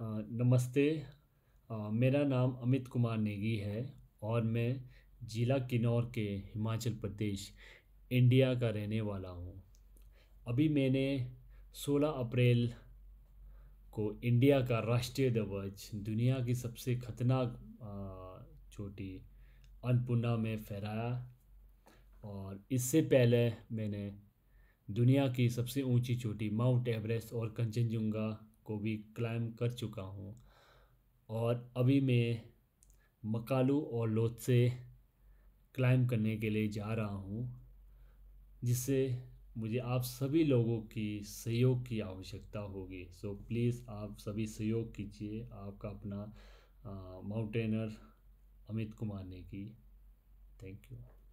नमस्ते मेरा नाम अमित कुमार नेगी है और मैं ज़िला किन्नौर के हिमाचल प्रदेश इंडिया का रहने वाला हूँ अभी मैंने सोलह अप्रैल को इंडिया का राष्ट्रीय ध्वज दुनिया की सबसे खतरनाक चोटी अन्नपूर्णा में फहराया और इससे पहले मैंने दुनिया की सबसे ऊंची चोटी माउंट एवरेस्ट और कंचनजंगा को भी क्लाइम कर चुका हूँ और अभी मैं मकालू और लोथ से क्लाइम करने के लिए जा रहा हूँ जिससे मुझे आप सभी लोगों की सहयोग की आवश्यकता होगी सो so, प्लीज़ आप सभी सहयोग कीजिए आपका अपना माउंटेनर अमित कुमार ने की थैंक यू